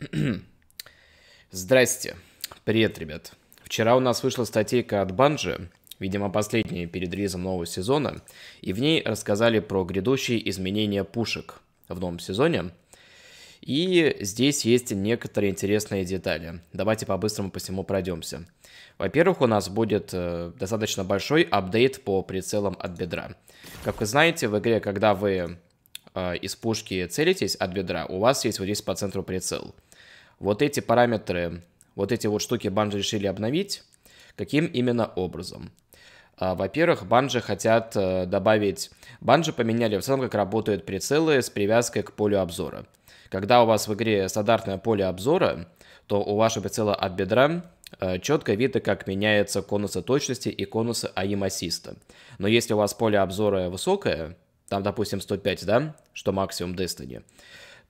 Здрасте. Привет, ребят. Вчера у нас вышла статейка от Банжи, видимо, последняя перед релизом нового сезона, и в ней рассказали про грядущие изменения пушек в новом сезоне. И здесь есть некоторые интересные детали. Давайте по-быстрому по всему пройдемся. Во-первых, у нас будет э, достаточно большой апдейт по прицелам от бедра. Как вы знаете, в игре, когда вы э, из пушки целитесь от бедра, у вас есть вот здесь по центру прицел – вот эти параметры, вот эти вот штуки банжи решили обновить. Каким именно образом? А, во-первых, банжи хотят э, добавить... Банжи поменяли в целом, как работают прицелы с привязкой к полю обзора. Когда у вас в игре стандартное поле обзора, то у вашего прицела от бедра э, четко видно, как меняются конусы точности и конусы аим-ассиста. Но если у вас поле обзора высокое, там, допустим, 105, да, что максимум Destiny,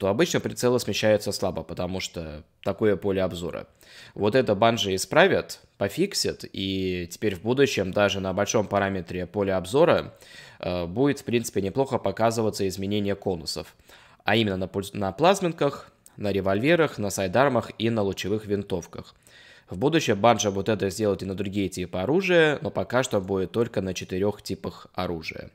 то обычно прицелы смещаются слабо, потому что такое поле обзора. Вот это банжи исправят, пофиксят, и теперь в будущем даже на большом параметре поля обзора э, будет, в принципе, неплохо показываться изменение конусов. А именно на, на плазменках, на револьверах, на сайдармах и на лучевых винтовках. В будущем банжа вот это сделать и на другие типы оружия, но пока что будет только на четырех типах оружия.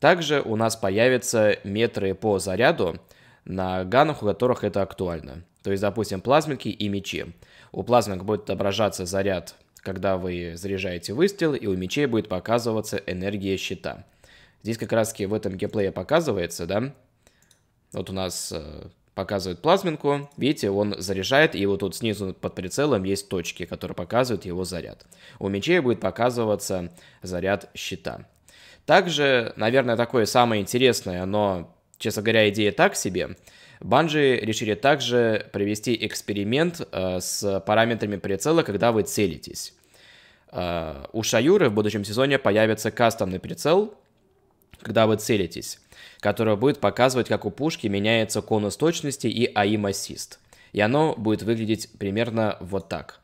Также у нас появятся метры по заряду, на ганах, у которых это актуально. То есть, допустим, плазменки и мечи. У плазминок будет отображаться заряд, когда вы заряжаете выстрел, и у мечей будет показываться энергия щита. Здесь как раз таки в этом геймплее показывается, да? Вот у нас э, показывает плазминку. Видите, он заряжает, и вот тут снизу под прицелом есть точки, которые показывают его заряд. У мечей будет показываться заряд щита. Также, наверное, такое самое интересное, но Честно говоря, идея так себе. Банжи решили также провести эксперимент э, с параметрами прицела, когда вы целитесь. Э, у Шаюры в будущем сезоне появится кастомный прицел, когда вы целитесь, который будет показывать, как у пушки меняется конус точности и аим-ассист. И оно будет выглядеть примерно вот так –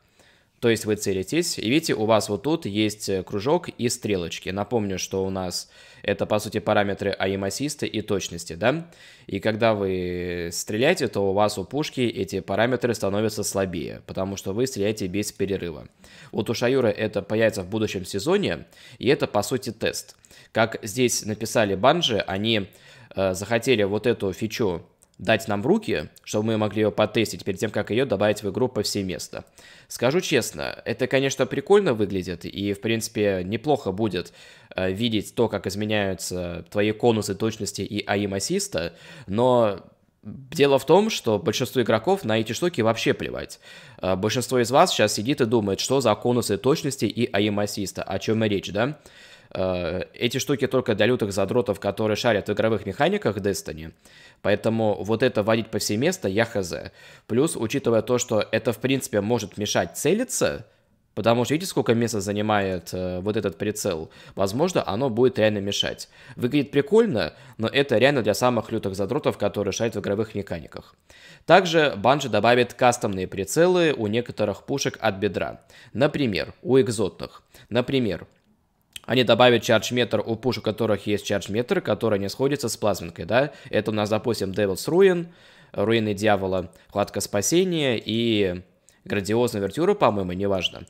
то есть вы целитесь, и видите, у вас вот тут есть э, кружок и стрелочки. Напомню, что у нас это, по сути, параметры aim и точности, да? И когда вы стреляете, то у вас у пушки эти параметры становятся слабее, потому что вы стреляете без перерыва. Вот у Шаюра это появится в будущем сезоне, и это, по сути, тест. Как здесь написали банжи, они э, захотели вот эту фичу дать нам в руки, чтобы мы могли ее потестить перед тем, как ее добавить в игру повсеместно. Скажу честно, это, конечно, прикольно выглядит, и, в принципе, неплохо будет э, видеть то, как изменяются твои конусы точности и аим-ассиста, но Дело в том, что большинству игроков на эти штуки вообще плевать. Э, большинство из вас сейчас сидит и думает, что за конусы точности и аим-ассиста, о чем и речь, да? Э, эти штуки только для лютых задротов, которые шарят в игровых механиках Destiny. Поэтому вот это вводить повсеместно я хз. Плюс, учитывая то, что это в принципе может мешать целиться, Потому что видите, сколько места занимает э, вот этот прицел. Возможно, оно будет реально мешать. Выглядит прикольно, но это реально для самых лютых задротов, которые шарят в игровых механиках. Также Банжи добавит кастомные прицелы у некоторых пушек от бедра. Например, у экзотных. Например, они добавят чардж-метр у пуш, у которых есть чардж-метр, который не сходится с плазменкой, да? Это у нас, допустим, Devil's Ruin, Руины Дьявола, Хватка Спасения и градиозная Вертюра, по-моему, неважно.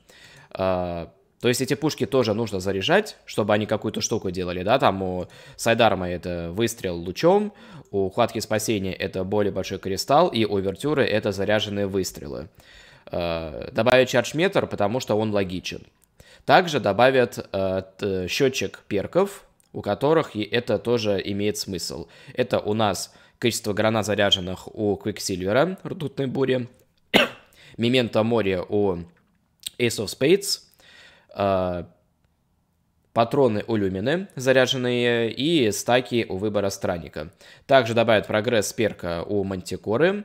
А, то есть эти пушки тоже нужно заряжать, чтобы они какую-то штуку делали, да? Там у Сайдарма это выстрел лучом, у Хватки Спасения это более большой кристалл, и у Вертюры это заряженные выстрелы. А, добавить чардж-метр, потому что он логичен. Также добавят э, счетчик перков, у которых и это тоже имеет смысл. Это у нас количество гранат, заряженных у Квиксильвера, Ртутной Бури, Мемента Море у Ace of Spades, э, патроны у Люмины, заряженные, и стаки у выбора Странника. Также добавят прогресс перка у Мантикоры,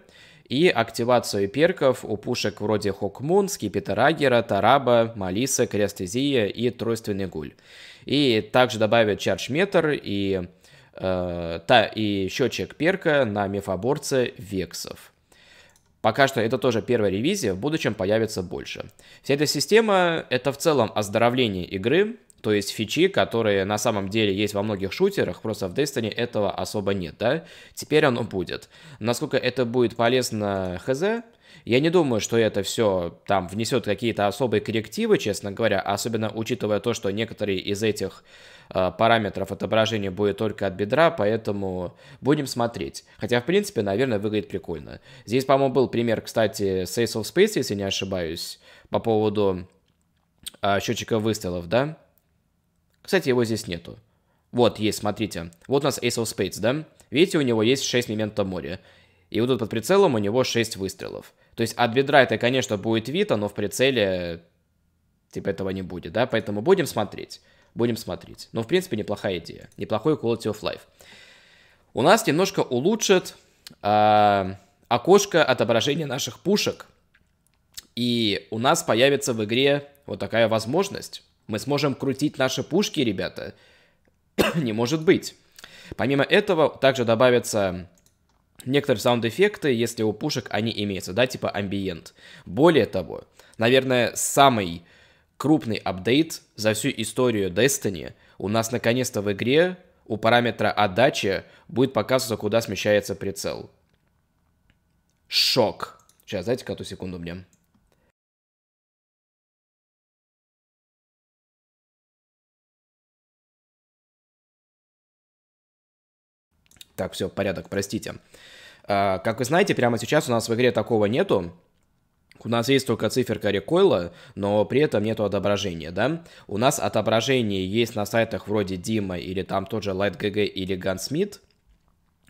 и активацию перков у пушек вроде Хокмун, Скипетерагера, Тараба, Малиса, Крестезия и Тройственный Гуль. И также добавят чардж-метр и, э, та, и счетчик перка на мифоборце Вексов. Пока что это тоже первая ревизия, в будущем появится больше. Вся эта система — это в целом оздоровление игры, то есть фичи, которые на самом деле есть во многих шутерах, просто в Destiny этого особо нет, да? Теперь оно будет. Насколько это будет полезно хз, я не думаю, что это все там внесет какие-то особые коррективы, честно говоря, особенно учитывая то, что некоторые из этих э, параметров отображения будет только от бедра, поэтому будем смотреть. Хотя, в принципе, наверное, выглядит прикольно. Здесь, по-моему, был пример, кстати, Saints of Space, если не ошибаюсь, по поводу э, счетчика выстрелов, да? Кстати, его здесь нету. Вот есть, смотрите. Вот у нас Ace of Spades, да? Видите, у него есть 6 момента моря. И вот тут под прицелом у него 6 выстрелов. То есть от бедра это, конечно, будет вита, но в прицеле типа этого не будет, да? Поэтому будем смотреть. Будем смотреть. Но, ну, в принципе, неплохая идея. Неплохой quality of life. У нас немножко улучшит э, окошко отображения наших пушек. И у нас появится в игре вот такая возможность мы сможем крутить наши пушки, ребята? Не может быть. Помимо этого, также добавятся некоторые саунд-эффекты, если у пушек они имеются, да, типа амбиент. Более того, наверное, самый крупный апдейт за всю историю Destiny у нас наконец-то в игре у параметра отдачи будет показываться, куда смещается прицел. Шок. Сейчас, дайте-ка одну секунду мне. Так, все, порядок, простите. А, как вы знаете, прямо сейчас у нас в игре такого нету. У нас есть только циферка рекойла, но при этом нету отображения, да? У нас отображение есть на сайтах вроде Дима или там тот же LightGG или Gunsmith,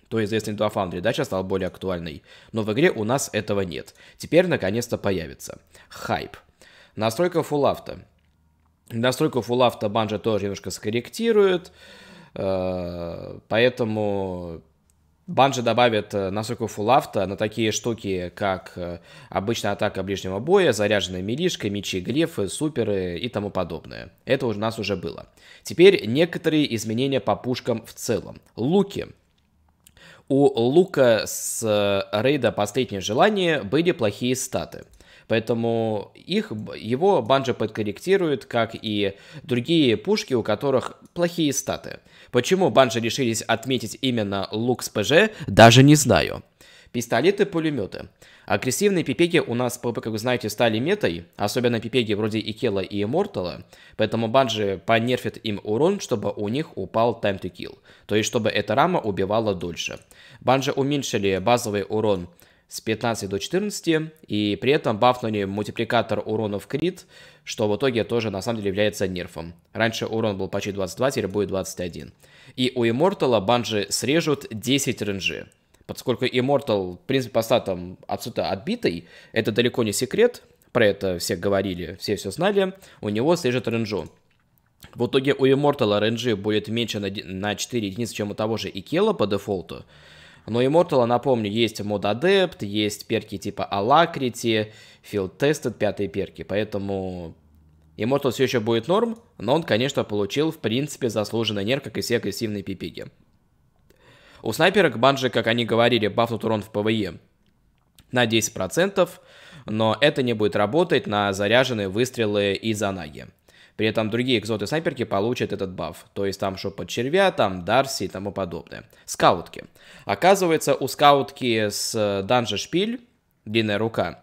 то известный два Foundry, да, сейчас стал более актуальный. Но в игре у нас этого нет. Теперь наконец-то появится. Хайп. Настройка фуллавта. Настройку фуллавта банжа тоже немножко скорректирует. Э, поэтому Банжи добавит э, настройку фуллафта на такие штуки, как э, обычная атака ближнего боя, заряженная милишка, мечи глефы, суперы и тому подобное. Это у нас уже было. Теперь некоторые изменения по пушкам в целом. Луки. У лука с рейда «Последнее желание» были плохие статы. Поэтому их, его Банжа подкорректирует, как и другие пушки, у которых плохие статы. Почему Банжа решились отметить именно Лукс ПЖ, даже не знаю. Пистолеты, пулеметы. Агрессивные пипеги у нас, как вы знаете, стали метой, особенно пипеги вроде Икела и Иммортала, поэтому банджи понерфит им урон, чтобы у них упал time to kill, то есть чтобы эта рама убивала дольше. Банджи уменьшили базовый урон с 15 до 14, и при этом бафнули мультипликатор урона в крит, что в итоге тоже на самом деле является нерфом. Раньше урон был почти 22, теперь будет 21. И у Иммортала банжи срежут 10 ренжи. Поскольку Immortal, в принципе, по статам отсюда отбитый, это далеко не секрет, про это все говорили, все все знали, у него срежет ренжу. В итоге у Immortal RNG будет меньше на, на 4 единицы, чем у того же Икела по дефолту. Но Immortal, напомню, есть мод адепт, есть перки типа Alacrity, Field Tested, пятые перки. Поэтому Immortal все еще будет норм, но он, конечно, получил, в принципе, заслуженный нерв, как и все агрессивные пипиги. У снайперок банжи, как они говорили, бафнут урон в ПВЕ на 10%, но это не будет работать на заряженные выстрелы из Анаги. При этом другие экзоты снайперки получат этот баф, то есть там шепот червя, там Дарси и тому подобное. Скаутки. Оказывается, у скаутки с э, данжа шпиль, длинная рука,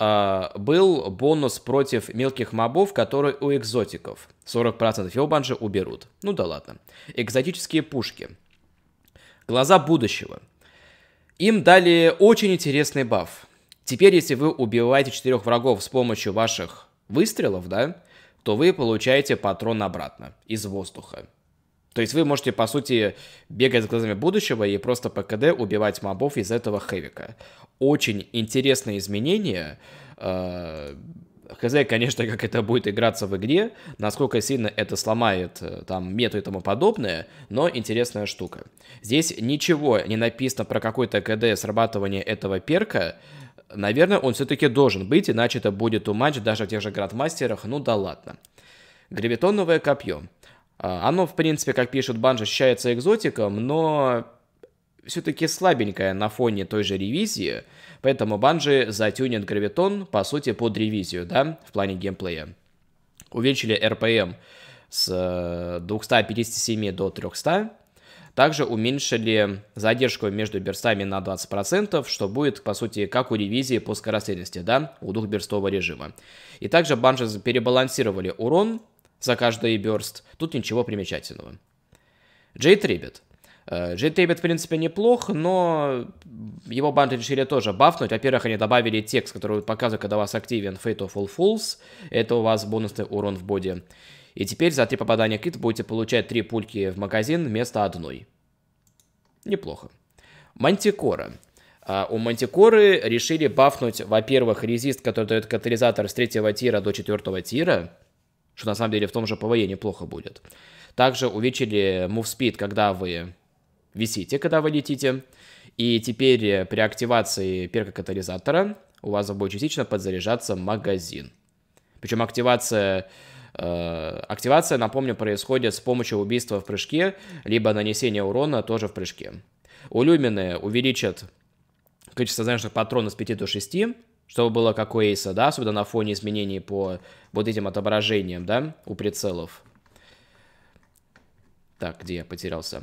э, был бонус против мелких мобов, который у экзотиков. 40% его банжи уберут. Ну да ладно. Экзотические пушки. Глаза будущего. Им дали очень интересный баф. Теперь, если вы убиваете четырех врагов с помощью ваших выстрелов, да, то вы получаете патрон обратно из воздуха. То есть вы можете, по сути, бегать с глазами будущего и просто по КД убивать мобов из этого хэвика. Очень интересное изменение. Э, хз, конечно, как это будет играться в игре, насколько сильно это сломает э, там мету и тому подобное, но интересная штука. Здесь ничего не написано про какой-то КД срабатывание этого перка, Наверное, он все-таки должен быть, иначе это будет ту матч даже в тех же градмастерах, ну да ладно. Гравитоновое копье. А, оно, в принципе, как пишут Банжи, ощущается экзотиком, но все-таки слабенькая на фоне той же ревизии, поэтому Банжи затюнит гравитон, по сути, под ревизию, да, в плане геймплея. Увеличили РПМ с 257 э, до 300, также уменьшили задержку между берстами на 20%, что будет, по сути, как у ревизии по скорострельности, да, у двухберстового режима. И также банжи перебалансировали урон за каждый берст. Тут ничего примечательного. Джейд Риббит. Джейд э, Ребят, в принципе, неплох, но его банды решили тоже бафнуть. Во-первых, они добавили текст, который показывает, когда у вас активен Fate of All Fools. Это у вас бонусный урон в боди. И теперь за три попадания крит будете получать три пульки в магазин вместо одной. Неплохо. Мантикора. А, у Мантикоры решили бафнуть, во-первых, резист, который дает катализатор с третьего тира до четвертого тира, что на самом деле в том же ПВЕ неплохо будет. Также увеличили мувспид, когда вы висите, когда вы летите. И теперь э, при активации перкокатализатора у вас будет частично подзаряжаться магазин. Причем активация э, Активация, напомню, происходит с помощью убийства в прыжке, либо нанесения урона тоже в прыжке. У Люмины увеличат количество значных патронов с 5 до 6, чтобы было как у Эйса, да, особенно на фоне изменений по вот этим отображениям, да, у прицелов. Так, где я потерялся?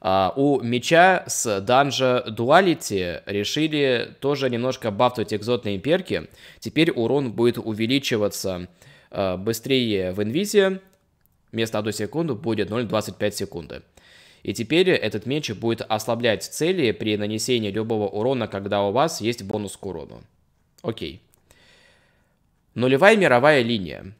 А, у меча с данжа дуалити решили тоже немножко бафтовать экзотные перки. Теперь урон будет увеличиваться а, быстрее в инвизе. Вместо 1 секунды будет 0,25 секунды. И теперь этот меч будет ослаблять цели при нанесении любого урона, когда у вас есть бонус к урону. Окей. Нулевая мировая линия.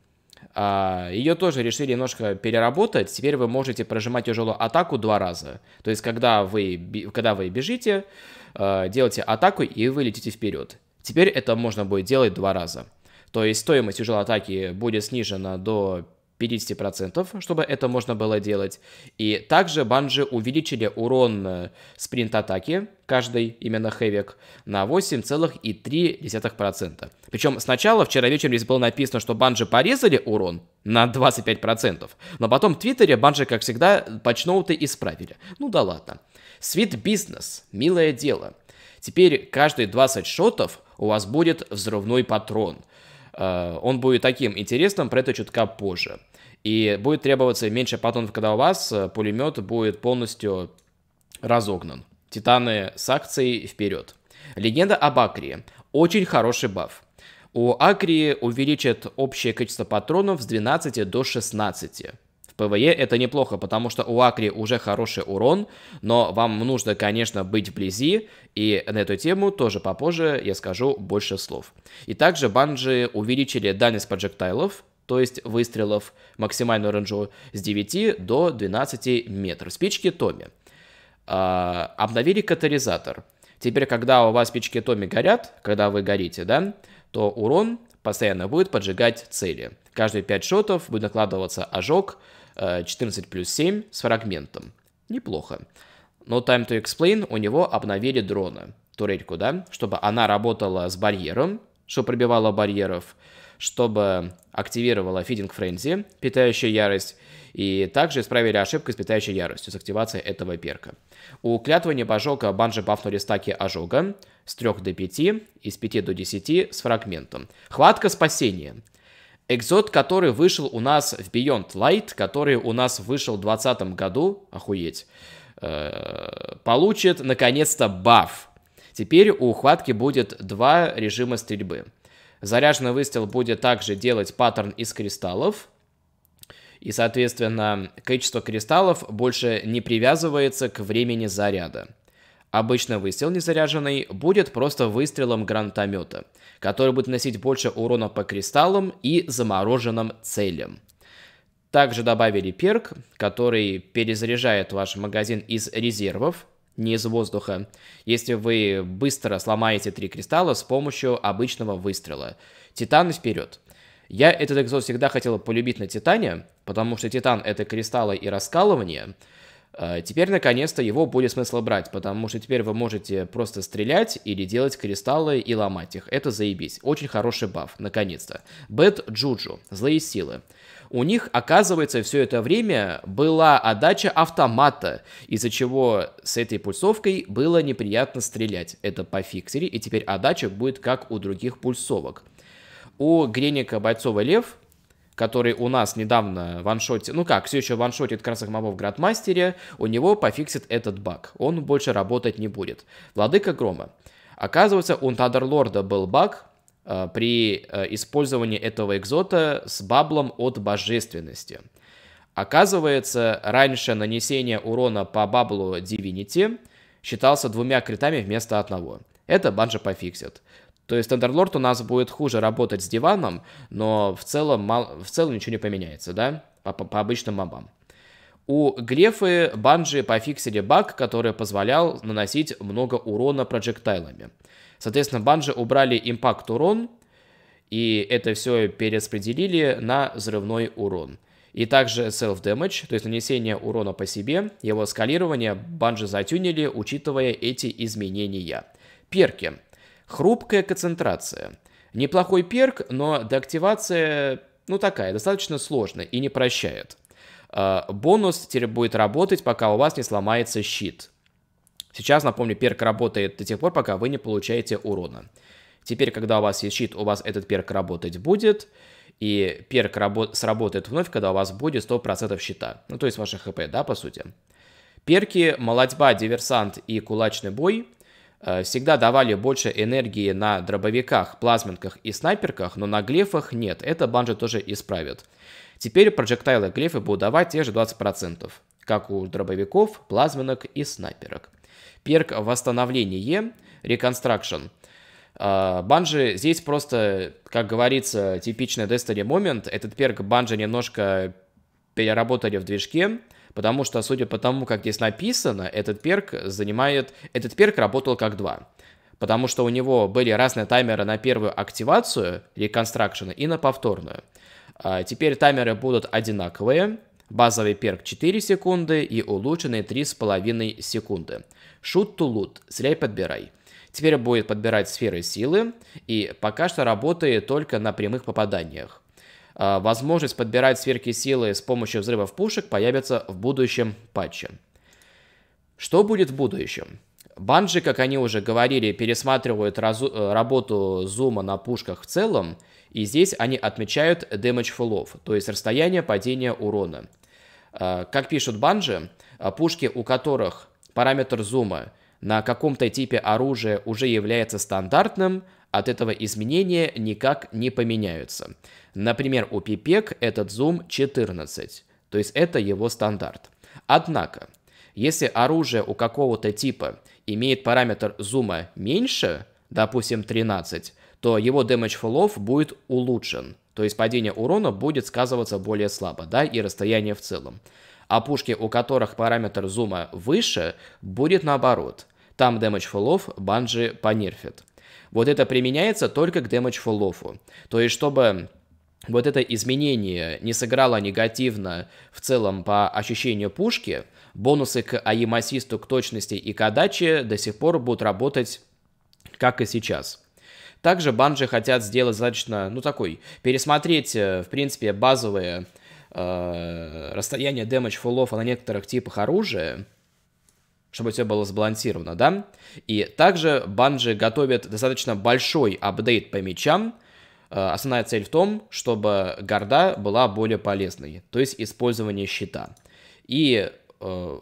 А, Ее тоже решили немножко переработать. Теперь вы можете прожимать тяжелую атаку два раза. То есть, когда вы, когда вы бежите, а, делаете атаку и вы летите вперед. Теперь это можно будет делать два раза. То есть стоимость тяжелой атаки будет снижена до 50%, чтобы это можно было делать. И также банжи увеличили урон э, спринт-атаки, каждый именно хэвик, на 8,3%. Причем сначала вчера вечером здесь было написано, что банжи порезали урон на 25%, но потом в Твиттере банжи, как всегда, патчноуты исправили. Ну да ладно. Свит бизнес, милое дело. Теперь каждые 20 шотов у вас будет взрывной патрон – Э, он будет таким интересным, про это чутка позже. И будет требоваться меньше патронов, когда у вас э, пулемет будет полностью разогнан. Титаны с акцией вперед. Легенда об Акрии. Очень хороший баф. У Акрии увеличит общее количество патронов с 12 до 16. ПВЕ это неплохо, потому что у Акри уже хороший урон, но вам нужно, конечно, быть вблизи, и на эту тему тоже попозже я скажу больше слов. И также Банжи увеличили дальность проджектайлов, то есть выстрелов, максимальную ранжу с 9 до 12 метров. Спички Томи. А, обновили катализатор. Теперь, когда у вас спички Томи горят, когда вы горите, да, то урон постоянно будет поджигать цели. Каждые 5 шотов будет накладываться ожог 14 э, плюс 7 с фрагментом. Неплохо. Но Time to Explain у него обновили дрона, турельку, да, чтобы она работала с барьером, что пробивала барьеров, чтобы активировала Feeding Frenzy, питающая ярость, и также исправили ошибку с питающей яростью с активацией этого перка. У клятвы небожога банжи бафнули стаки ожога с 3 до 5, из 5 до 10 с фрагментом. Хватка спасения. Экзот, который вышел у нас в Beyond Light, который у нас вышел в 2020 году, охуеть, э, получит наконец-то баф. Теперь у ухватки будет два режима стрельбы. Заряженный выстрел будет также делать паттерн из кристаллов, и, соответственно, количество кристаллов больше не привязывается к времени заряда. Обычно выстрел незаряженный будет просто выстрелом гранатомета, который будет носить больше урона по кристаллам и замороженным целям. Также добавили перк, который перезаряжает ваш магазин из резервов, не из воздуха, если вы быстро сломаете три кристалла с помощью обычного выстрела. Титаны вперед! Я этот экзот всегда хотел полюбить на Титане, потому что Титан это кристаллы и раскалывание, Э, теперь, наконец-то, его будет смысл брать, потому что теперь вы можете просто стрелять или делать кристаллы и ломать их. Это заебись. Очень хороший баф, наконец-то. Бэт Джуджу. Злые силы. У них, оказывается, все это время была отдача автомата, из-за чего с этой пульсовкой было неприятно стрелять. Это пофиксили, и теперь отдача будет как у других пульсовок. У Греника Бойцова Лев который у нас недавно ваншотит, ну как, все еще ваншотит красных мобов в Градмастере, у него пофиксит этот баг. Он больше работать не будет. Владыка Грома. Оказывается, у Тадерлорда был баг э, при э, использовании этого экзота с баблом от божественности. Оказывается, раньше нанесение урона по баблу Divinity считался двумя критами вместо одного. Это банжа пофиксит. То есть Thunderlord у нас будет хуже работать с диваном, но в целом, в целом ничего не поменяется, да, по, по, по обычным мобам. У Грефы Банжи пофиксили баг, который позволял наносить много урона проджектайлами. Соответственно, Банжи убрали импакт урон, и это все перераспределили на взрывной урон. И также self-damage, то есть нанесение урона по себе, его скалирование Банжи затюнили, учитывая эти изменения. Перки. Хрупкая концентрация. Неплохой перк, но деактивация, ну такая, достаточно сложная и не прощает. А, бонус теперь будет работать, пока у вас не сломается щит. Сейчас, напомню, перк работает до тех пор, пока вы не получаете урона. Теперь, когда у вас есть щит, у вас этот перк работать будет. И перк сработает вновь, когда у вас будет 100% щита. Ну, то есть ваше хп, да, по сути. Перки «Молодьба», «Диверсант» и «Кулачный бой» Э, всегда давали больше энергии на дробовиках, плазменках и снайперках, но на глефах нет, это банжи тоже исправит. Теперь проджектайлы глефы будут давать те же 20%, как у дробовиков, плазменок и снайперок. Перк восстановление, reconstruction. Э, банжи здесь просто, как говорится, типичный Destiny момент. Этот перк банжи немножко переработали в движке, Потому что, судя по тому, как здесь написано, этот перк занимает... Этот перк работал как два. Потому что у него были разные таймеры на первую активацию, реконстракшена, и на повторную. А, теперь таймеры будут одинаковые. Базовый перк 4 секунды и улучшенный 3,5 секунды. Shoot to loot. Сляй подбирай. Теперь будет подбирать сферы силы и пока что работает только на прямых попаданиях. А, возможность подбирать сверки силы с помощью взрывов пушек появится в будущем патче. Что будет в будущем? Банжи, как они уже говорили, пересматривают разу- э, работу зума на пушках в целом, и здесь они отмечают damage фуллов, то есть расстояние падения урона. А, как пишут банжи, а, пушки, у которых параметр зума на каком-то типе оружия уже является стандартным, от этого изменения никак не поменяются. Например, у PPEC этот зум 14, то есть это его стандарт. Однако, если оружие у какого-то типа имеет параметр зума меньше, допустим 13, то его damage fall будет улучшен, то есть падение урона будет сказываться более слабо, да, и расстояние в целом. А пушки, у которых параметр зума выше, будет наоборот. Там damage fall банджи понерфит. Вот это применяется только к damage fall -offу. То есть, чтобы вот это изменение не сыграло негативно в целом по ощущению пушки, бонусы к аимасисту, к точности и к отдаче до сих пор будут работать как и сейчас. Также банжи хотят сделать достаточно, ну такой, пересмотреть, э, в принципе, базовые э, расстояния дэмэдж фуллов на некоторых типах оружия, чтобы все было сбалансировано, да? И также банжи готовят достаточно большой апдейт по мечам, Э, основная цель в том, чтобы горда была более полезной, то есть использование щита. И э,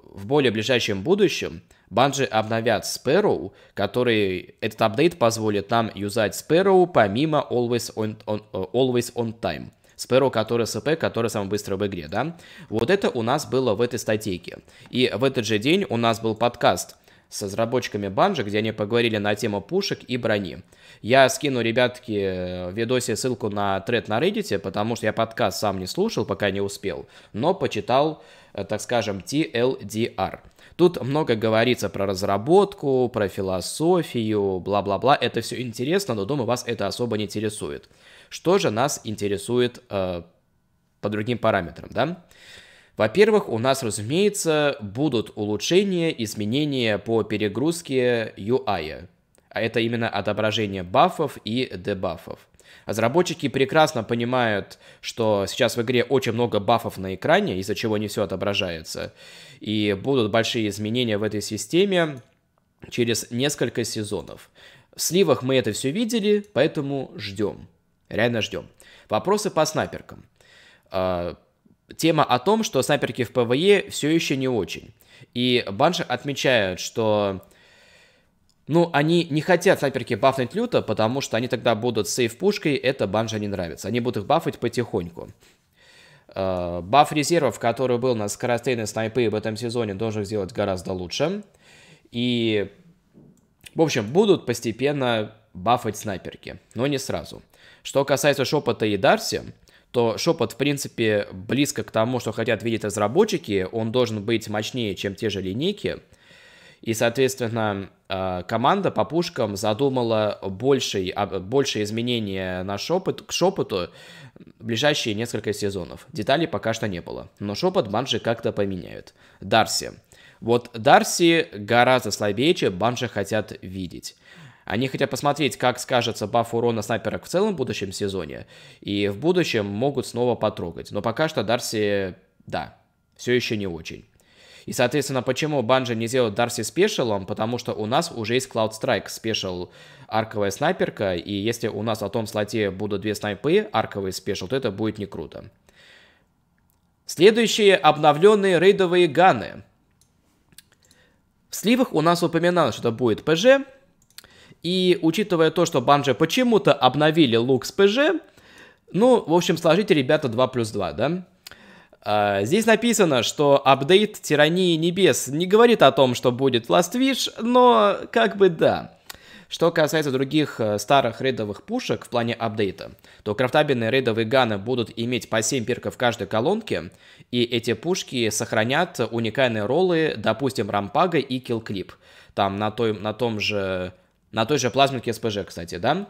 в более ближайшем будущем Банжи обновят Sparrow, который этот апдейт позволит нам юзать Sparrow помимо Always on, on, э, always on Time. Sparrow, который СП, который самый быстрый в игре, да? Вот это у нас было в этой статейке. И в этот же день у нас был подкаст с разработчиками Банжи, где они поговорили на тему пушек и брони. Я скину, ребятки, э, в видосе ссылку на тред на Reddit, потому что я подкаст сам не слушал, пока не успел, но почитал, э, так скажем, TLDR. Тут много говорится про разработку, про философию, бла-бла-бла. Это все интересно, но, думаю, вас это особо не интересует. Что же нас интересует э, по другим параметрам, да? Во-первых, у нас, разумеется, будут улучшения, изменения по перегрузке UI а это именно отображение бафов и дебафов. Разработчики прекрасно понимают, что сейчас в игре очень много бафов на экране, из-за чего не все отображается. И будут большие изменения в этой системе через несколько сезонов. В сливах мы это все видели, поэтому ждем. Реально ждем. Вопросы по снайперкам. А, тема о том, что снайперки в ПВЕ все еще не очень. И Банши отмечают, что ну, они не хотят снайперки бафнуть люто, потому что они тогда будут сейф пушкой, это банжа не нравится. Они будут их бафать потихоньку. Э, баф резервов, который был на скоростейной снайпы в этом сезоне, должен сделать гораздо лучше. И, в общем, будут постепенно бафать снайперки, но не сразу. Что касается шепота и Дарси, то шепот, в принципе, близко к тому, что хотят видеть разработчики. Он должен быть мощнее, чем те же линейки – и, соответственно, а, команда по пушкам задумала большее, а, большее изменение на шепот, к шепоту в ближайшие несколько сезонов. Деталей пока что не было, но шепот банжи как-то поменяют. Дарси. Вот Дарси гораздо слабее, чем банжи хотят видеть. Они хотят посмотреть, как скажется баф урона снайперок в целом в будущем сезоне, и в будущем могут снова потрогать. Но пока что Дарси, да, все еще не очень. И, соответственно, почему Банжи не делают Дарси спешалом? Потому что у нас уже есть Cloud Strike спешал арковая снайперка, и если у нас на том слоте будут две снайпы, арковые спешал, то это будет не круто. Следующие обновленные рейдовые ганы. В сливах у нас упоминалось, что будет ПЖ. И учитывая то, что Банжи почему-то обновили лук с ПЖ, ну, в общем, сложите, ребята, 2 плюс 2, да? А, здесь написано, что апдейт Тирании Небес не говорит о том, что будет Last Wish, но как бы да. Что касается других э, старых рейдовых пушек в плане апдейта, то крафтабельные рейдовые ганы будут иметь по 7 перков в каждой колонке, и эти пушки сохранят уникальные роллы, допустим, рампага и килклип. Там на, той, на том же... На той же плазменке СПЖ, кстати, да?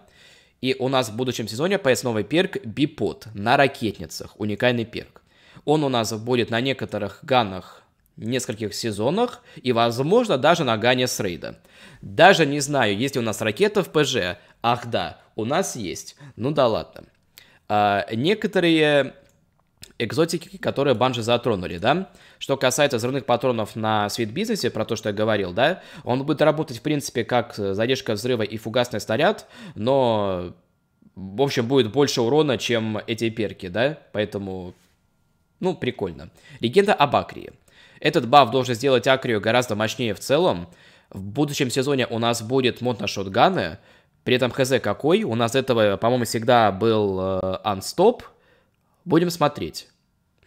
И у нас в будущем сезоне появится новый перк Бипот на ракетницах. Уникальный перк. Он у нас будет на некоторых ганах нескольких сезонах и, возможно, даже на Гане с рейда. Даже не знаю, есть ли у нас ракета в ПЖ. Ах да, у нас есть. Ну да ладно. А, некоторые экзотики, которые банжи затронули, да. Что касается взрывных патронов на свит-бизнесе, про то, что я говорил, да, он будет работать, в принципе, как задержка взрыва и фугасный снаряд, но в общем, будет больше урона, чем эти перки, да? Поэтому ну, прикольно. Легенда об Акрии. Этот баф должен сделать Акрию гораздо мощнее в целом. В будущем сезоне у нас будет мод на шотганы. При этом хз какой. У нас этого, по-моему, всегда был э, анстоп. Будем смотреть.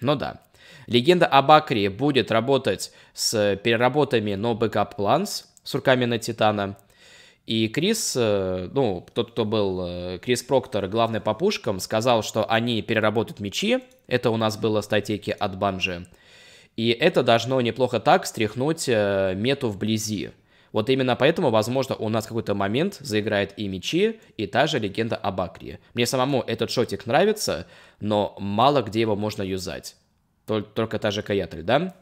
Ну да. Легенда об Акрии будет работать с э, переработами No Backup Plans с руками на Титана. И Крис, э, ну, тот, кто был, э, Крис Проктор, главный по пушкам, сказал, что они переработают мечи. Это у нас было статейки от Банжи. И это должно неплохо так стряхнуть э, мету вблизи. Вот именно поэтому, возможно, у нас какой-то момент заиграет и мечи, и та же легенда об Акре. Мне самому этот шотик нравится, но мало где его можно юзать. Только, только та же Каятель, да?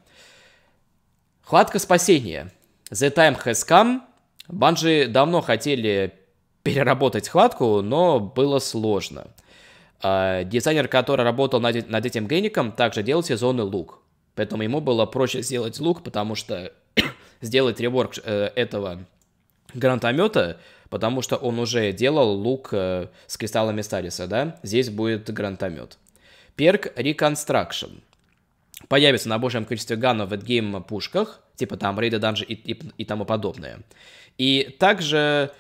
Хватка спасения. The time has come. Банжи давно хотели переработать хватку, но было сложно. А, дизайнер, который работал над, этим гейником, также делал сезонный лук. Поэтому ему было проще сделать лук, потому что сделать реворк э, этого гранатомета, потому что он уже делал лук э, с кристаллами Сталиса, да? Здесь будет гранатомет. Перк Reconstruction – появится на большем количестве ганов в эдгейм пушках, типа там рейда данжи и, и, и тому подобное. И также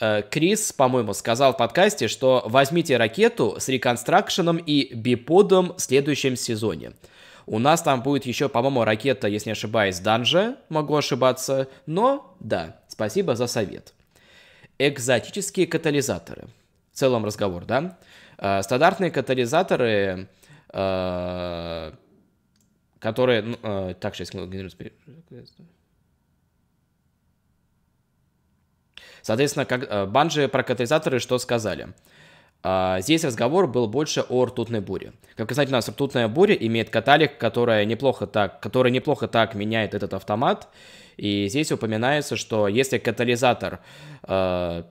э, Крис, по-моему, сказал в подкасте, что возьмите ракету с реконстракшеном и биподом в следующем сезоне. У нас там будет еще, по-моему, ракета, если не ошибаюсь, данжа, могу ошибаться, но да, спасибо за совет. Экзотические катализаторы. В целом разговор, да? Э, стандартные катализаторы э, которые... Ну, э, так, 6 генерируется... Соответственно, как, э, банжи про катализаторы что сказали? А, здесь разговор был больше о ртутной буре. Как вы знаете, у нас ртутная буря имеет каталик, которая неплохо так, который неплохо так меняет этот автомат. И здесь упоминается, что если катализатор, э,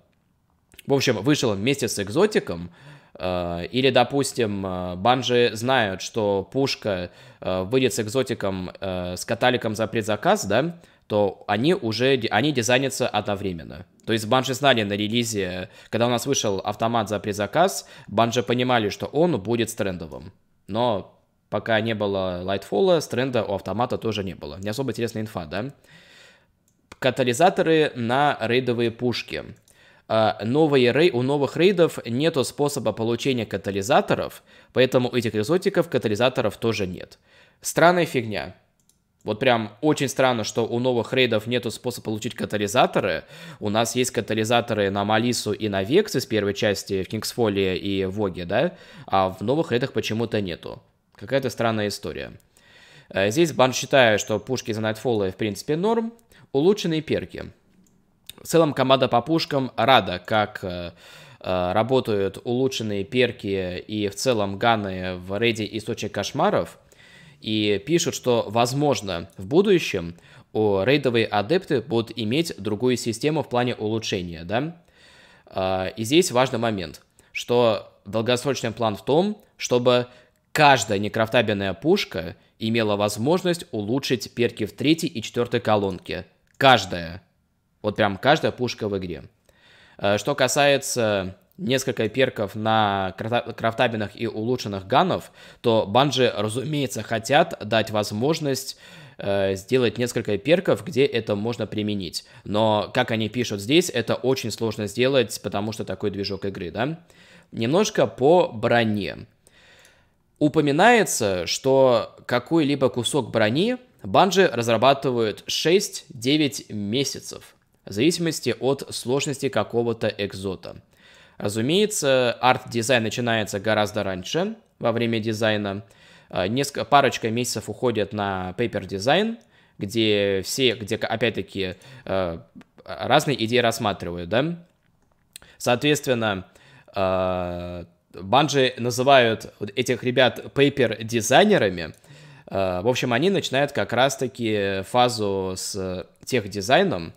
в общем, вышел вместе с экзотиком, э, Э, или, допустим, э, банжи знают, что пушка э, выйдет с экзотиком, с каталиком за предзаказ, да, то они уже, они дизайнятся одновременно. То есть банжи знали на релизе, когда у нас вышел автомат за предзаказ, банжи понимали, что он будет трендовым. Но пока не было Lightfall, стренда у автомата тоже не было. Не особо интересная инфа, да? Катализаторы на рейдовые пушки. А, новые рей... у новых рейдов нет способа получения катализаторов, поэтому у этих экзотиков катализаторов тоже нет. Странная фигня. Вот прям очень странно, что у новых рейдов нету способа получить катализаторы. У нас есть катализаторы на Малису и на Векс из первой части, в Кингсфоле и Воге, да? А в новых рейдах почему-то нету. Какая-то странная история. Э, здесь бан считает, что пушки за Найтфолы в принципе норм. Улучшенные перки. В целом команда по пушкам рада, как э, э, работают улучшенные перки и в целом ганы в рейде «Источник кошмаров», и пишут, что, возможно, в будущем о, рейдовые адепты будут иметь другую систему в плане улучшения, да? Э, и здесь важный момент, что долгосрочный план в том, чтобы каждая некрафтабельная пушка имела возможность улучшить перки в третьей и четвертой колонке. Каждая. Вот прям каждая пушка в игре. Э, что касается несколько перков на крафтабельных и улучшенных ганов, то банжи, разумеется, хотят дать возможность э, сделать несколько перков, где это можно применить. Но, как они пишут здесь, это очень сложно сделать, потому что такой движок игры, да? Немножко по броне. Упоминается, что какой-либо кусок брони банжи разрабатывают 6-9 месяцев в зависимости от сложности какого-то экзота. Разумеется, арт-дизайн начинается гораздо раньше, во время дизайна. Э, несколько, парочка месяцев уходит на пейпер-дизайн, где все, где опять-таки э, разные идеи рассматривают, да. Соответственно, э, банжи называют этих ребят пейпер-дизайнерами, в общем, они начинают как раз-таки фазу с тех дизайном,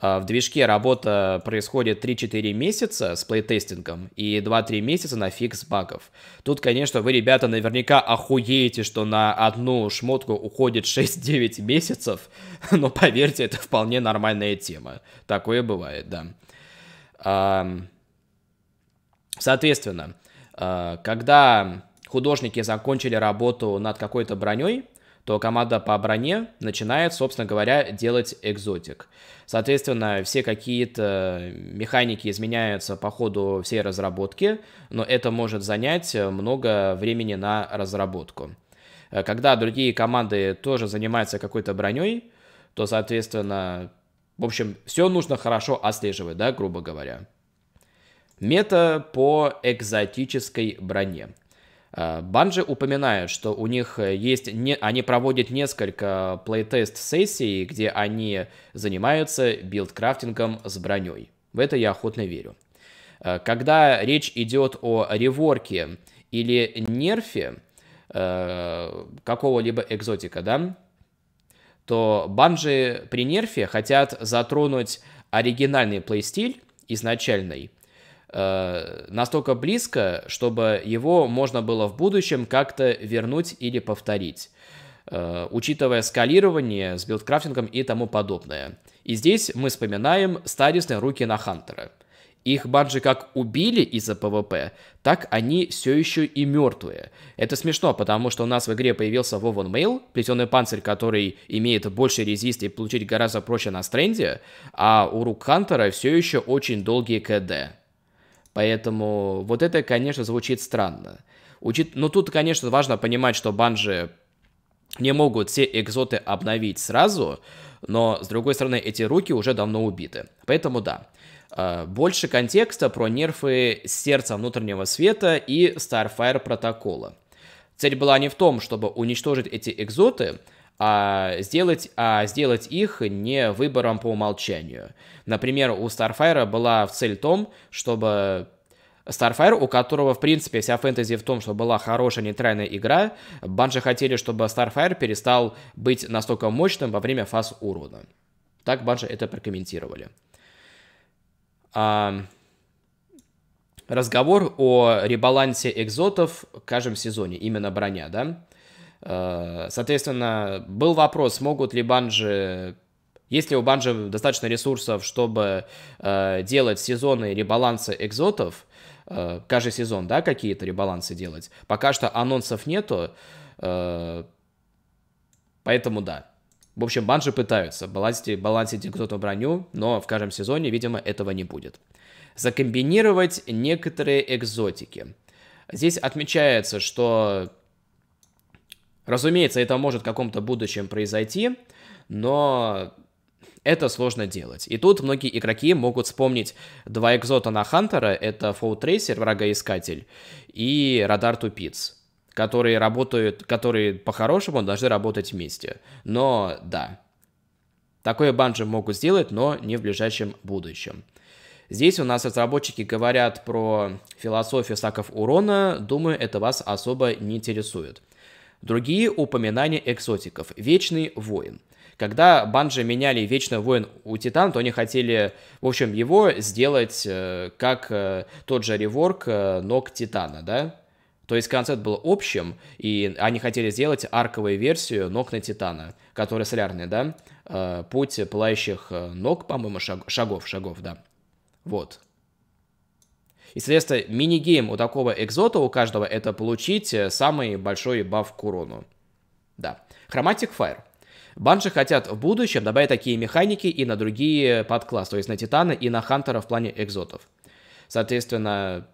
а, в движке работа происходит 3-4 месяца с плейтестингом и 2-3 месяца на фикс багов. Тут, конечно, вы, ребята, наверняка охуеете, что на одну шмотку уходит 6-9 месяцев, но поверьте, это вполне нормальная тема. Такое бывает, да. А, соответственно, а, когда художники закончили работу над какой-то броней, то команда по броне начинает, собственно говоря, делать экзотик. Соответственно, все какие-то механики изменяются по ходу всей разработки, но это может занять много времени на разработку. Э, когда другие команды тоже занимаются какой-то броней, то, соответственно, в общем, все нужно хорошо отслеживать, да, грубо говоря. Мета по экзотической броне. Э, банжи упоминают, что у них э, есть, не, они проводят несколько плейтест-сессий, где они занимаются билдкрафтингом с броней. В это я охотно верю. Э, когда речь идет о реворке или нерфе э, какого-либо экзотика, да, то банжи при нерфе хотят затронуть оригинальный плейстиль изначальный – Э, настолько близко, чтобы его можно было в будущем как-то вернуть или повторить, э, учитывая скалирование с билдкрафтингом и тому подобное. И здесь мы вспоминаем стадисные руки на Хантера. Их банджи как убили из-за ПВП, так они все еще и мертвые. Это смешно, потому что у нас в игре появился Вован Мейл, плетеный панцирь, который имеет больше резист и получить гораздо проще на стренде, а у рук Хантера все еще очень долгие КД. Поэтому вот это, конечно, звучит странно. Учит... Но ну, тут, конечно, важно понимать, что банжи не могут все экзоты обновить сразу, но, с другой стороны, эти руки уже давно убиты. Поэтому да. Э, больше контекста про нерфы сердца внутреннего света и Starfire протокола. Цель была не в том, чтобы уничтожить эти экзоты, а сделать, а сделать их не выбором по умолчанию. Например, у Starfire была в цель том, чтобы Starfire, у которого, в принципе, вся фэнтези в том, что была хорошая нейтральная игра, банжи хотели, чтобы Starfire перестал быть настолько мощным во время фаз урона. Так банжи это прокомментировали. А... Разговор о ребалансе экзотов в каждом сезоне, именно броня, да? Э, соответственно, был вопрос, могут ли банжи есть ли у банжи достаточно ресурсов, чтобы э, делать сезоны ребалансы экзотов, э, каждый сезон, да, какие-то ребалансы делать? Пока что анонсов нету, э, поэтому да. В общем, банжи пытаются балансить, балансить экзотную броню, но в каждом сезоне, видимо, этого не будет. Закомбинировать некоторые экзотики. Здесь отмечается, что Разумеется, это может в каком-то будущем произойти, но это сложно делать. И тут многие игроки могут вспомнить два экзота на Хантера, это Фоутрейсер, врагоискатель, и Радар Тупиц, которые работают, которые по-хорошему должны работать вместе. Но да, такое банджи могут сделать, но не в ближайшем будущем. Здесь у нас разработчики говорят про философию саков урона, думаю, это вас особо не интересует. Другие упоминания экзотиков. Вечный воин. Когда банжи меняли вечный Воин у Титан, то они хотели, в общем, его сделать э, как э, тот же реворк э, ног Титана, да? То есть концепт был общим, и они хотели сделать арковую версию ног на Титана, которая солярная да? Э, путь пылающих э, ног, по-моему, шаг, шагов, шагов, да. Вот. И, соответственно, мини-гейм у такого экзота, у каждого, это получить э, самый большой баф к урону. Да. Хроматик файр. Банши хотят в будущем добавить такие механики и на другие подклассы, то есть на Титана и на Хантера в плане экзотов. Соответственно,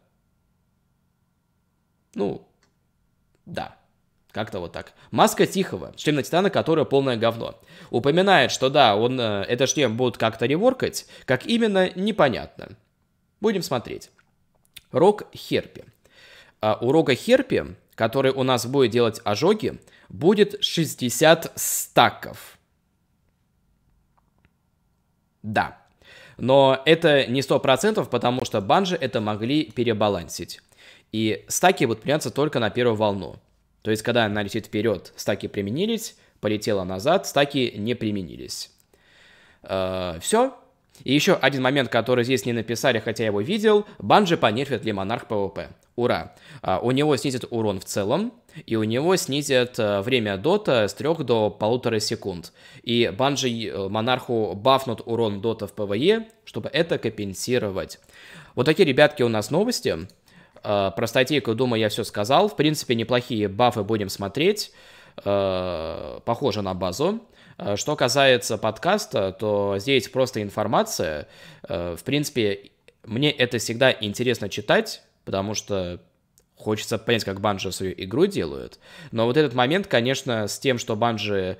ну, да, как-то вот так. Маска Тихого, член Титана, которая полное говно. Упоминает, что да, он, э, этот шлем будет как-то реворкать, как именно, непонятно. Будем смотреть. Рог Херпи. А у рога Херпи, который у нас будет делать ожоги, будет 60 стаков. Да. Но это не 100%, потому что банжи это могли перебалансить. И стаки будут применяться только на первую волну. То есть, когда она летит вперед, стаки применились, полетела назад, стаки не применились. Э, а, все, и еще один момент, который здесь не написали, хотя я его видел. Банжи понерфит ли монарх ПВП? Ура! А, у него снизит урон в целом, и у него снизит а, время дота с 3 до полутора секунд. И банжи э, монарху бафнут урон дота в ПВЕ, чтобы это компенсировать. Вот такие, ребятки, у нас новости. А, про статейку, думаю, я все сказал. В принципе, неплохие бафы будем смотреть. Похоже на базу. Э, что касается подкаста, то здесь просто информация. Э, в принципе, мне это всегда интересно читать, потому что хочется понять, как Банжи свою игру делают. Но вот этот момент, конечно, с тем, что Банжи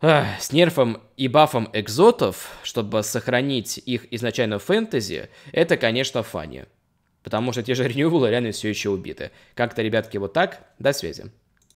с нерфом и бафом экзотов, чтобы сохранить их изначально в фэнтези, это, конечно, фани. Потому что те же ренювалы реально все еще убиты. Как-то, ребятки, вот так. До связи.